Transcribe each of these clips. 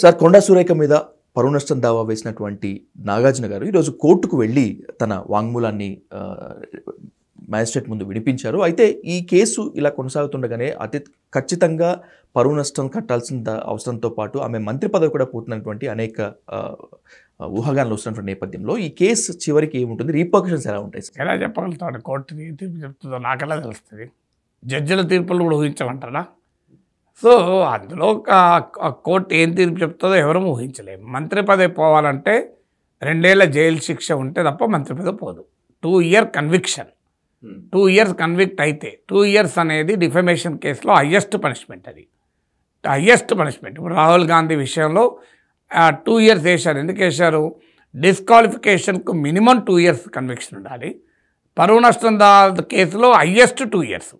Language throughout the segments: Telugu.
సార్ కొండా సురేఖ మీద పరువు నష్టం దావా వేసినటువంటి నాగార్జున గారు ఈరోజు కోర్టుకు వెళ్ళి తన వాంగ్మూలాన్ని మ్యాజిస్ట్రేట్ ముందు విడిపించారు అయితే ఈ కేసు ఇలా కొనసాగుతుండగానే అతి ఖచ్చితంగా పరువు నష్టం కట్టాల్సిన అవసరంతో పాటు ఆమె మంత్రి పదవి కూడా పోతున్నటువంటి అనేక ఊహాగానాలు వస్తున్నటువంటి నేపథ్యంలో ఈ కేసు చివరికి ఏముంటుంది రీపర్కషన్స్ ఎలా ఉంటాయి సార్ ఎలా చెప్పగలుగుతాడు కోర్టు తీర్పు చెప్తుందో నాకెలా తెలుస్తుంది జడ్జిల తీర్పులు కూడా ఊహించమంటారా సో అందులో కోర్టు ఏం తీర్పు చెప్తుందో ఎవరూ ఊహించలేము మంత్రి పదవి పోవాలంటే రెండేళ్ల జైలు శిక్ష ఉంటే తప్ప మంత్రి పదవి పోదు two year conviction hmm. Two years convict అయితే టూ ఇయర్స్ అనేది డిఫమేషన్ కేసులో హయ్యెస్ట్ పనిష్మెంట్ అది హయ్యెస్ట్ పనిష్మెంట్ ఇప్పుడు రాహుల్ గాంధీ విషయంలో టూ ఇయర్స్ వేశారు ఎందుకు వేశారు డిస్క్వాలిఫికేషన్కు మినిమం టూ ఇయర్స్ కన్విక్షన్ ఉండాలి పరువు నష్టం దా కేసులో హయ్యెస్ట్ టూ ఇయర్స్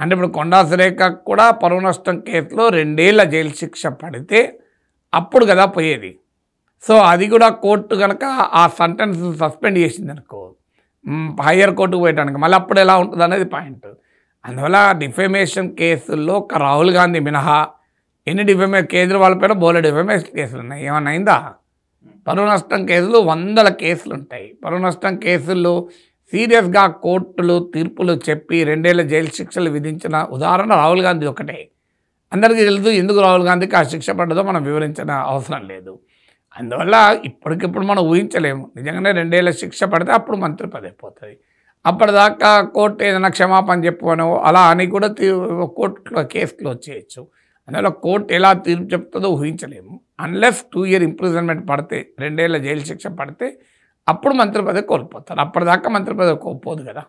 అంటే ఇప్పుడు కొండా సురేఖకు కూడా పరువు నష్టం కేసులో రెండేళ్ల జైలు శిక్ష పడితే అప్పుడు కదా పోయేది సో అది కూడా కోర్టు కనుక ఆ సెంటెన్స్ సస్పెండ్ చేసింది అనుకో హయ్యర్ కోర్టుకు పోయటానికి మళ్ళీ అప్పుడు ఎలా ఉంటుంది అనేది పాయింట్ అందువల్ల డిఫెమేషన్ కేసుల్లో ఒక రాహుల్ గాంధీ మినహా ఎన్ని డిఫెమే కేజ్రీవాల్ పేరు బోల డిఫెమేషన్ కేసులు ఉన్నాయి ఏమన్నా అయిందా పరువు నష్టం కేసులు వందల కేసులు ఉంటాయి పరువు నష్టం కేసుల్లో సీరియస్గా కోర్టులు తీర్పులు చెప్పి రెండేళ్ల జైలు శిక్షలు విధించిన ఉదాహరణ రాహుల్ గాంధీ ఒకటే అందరికీ తెలుసు ఎందుకు రాహుల్ గాంధీకి ఆ శిక్ష పడ్డదో మనం వివరించిన అవసరం లేదు అందువల్ల ఇప్పటికిప్పుడు మనం ఊహించలేము నిజంగానే రెండేళ్ల శిక్ష పడితే అప్పుడు మంత్రి పది అప్పటిదాకా కోర్టు ఏదైనా క్షమాపణ చెప్పమనో అలా అని కూడా కోర్టులో కేసు క్లోజ్ చేయొచ్చు అందువల్ల కోర్టు ఎలా తీర్పు చెప్తుందో ఊహించలేము అన్లెస్ టూ ఇయర్ ఇంప్రూవ్మెంట్ పడితే రెండేళ్ల జైలు శిక్ష పడితే అప్పుడు మంత్రి పదవి కోల్పోతారు అప్పటిదాకా మంత్రి పదవి కోల్పోదు కదా